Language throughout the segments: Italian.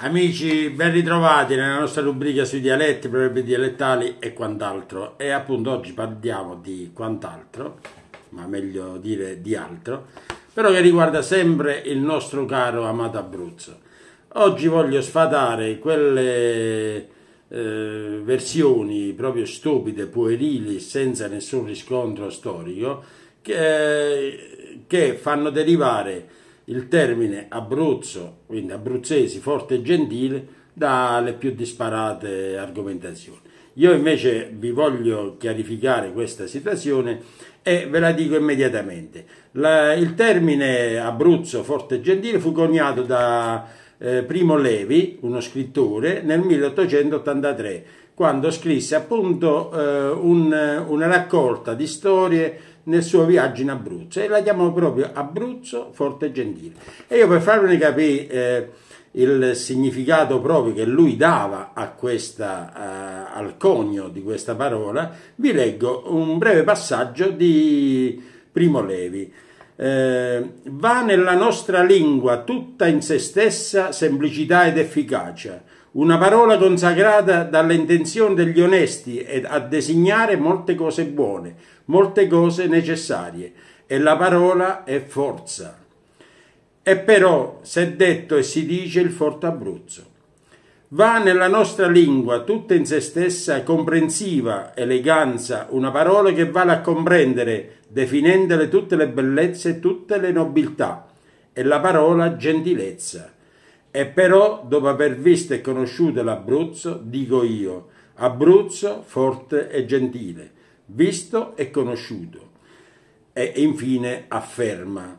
Amici, ben ritrovati nella nostra rubrica sui dialetti, proverbi dialettali e quant'altro. E appunto oggi parliamo di quant'altro, ma meglio dire di altro, però che riguarda sempre il nostro caro amato Abruzzo. Oggi voglio sfatare quelle eh, versioni proprio stupide, puerili, senza nessun riscontro storico, che, che fanno derivare il termine Abruzzo, quindi abruzzesi, forte e gentile, dalle più disparate argomentazioni. Io invece vi voglio chiarificare questa situazione e ve la dico immediatamente. La, il termine Abruzzo, forte e gentile, fu coniato da eh, Primo Levi, uno scrittore, nel 1883, quando scrisse appunto eh, un, una raccolta di storie nel suo viaggio in Abruzzo e la chiamò proprio Abruzzo Forte e Gentile. E io per farvi capire eh, il significato proprio che lui dava questa, uh, al conio di questa parola, vi leggo un breve passaggio di Primo Levi. Eh, va nella nostra lingua tutta in se stessa semplicità ed efficacia, una parola consacrata dalle intenzioni degli onesti ed a designare molte cose buone, molte cose necessarie, e la parola è forza. E però, se detto e si dice, il forte Abruzzo. Va nella nostra lingua, tutta in se stessa, comprensiva, eleganza, una parola che vale a comprendere definendole tutte le bellezze e tutte le nobiltà, e la parola gentilezza. E però, dopo aver visto e conosciuto l'Abruzzo, dico io, Abruzzo forte e gentile, visto e conosciuto. E infine afferma,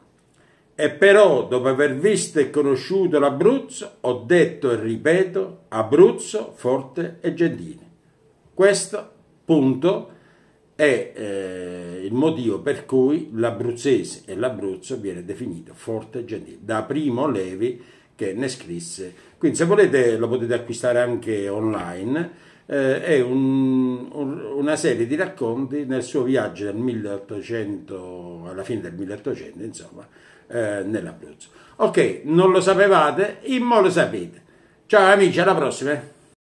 e però, dopo aver visto e conosciuto l'Abruzzo, ho detto e ripeto, Abruzzo forte e gentile. Questo, punto, è eh, il motivo per cui l'abruzzese e l'Abruzzo viene definito forte e gentile, da Primo Levi che ne scrisse. Quindi se volete lo potete acquistare anche online, eh, è un, un, una serie di racconti nel suo viaggio del 1800, alla fine del 1800 insomma, eh, nell'Abruzzo. Ok, non lo sapevate, in mo lo sapete. Ciao amici, alla prossima!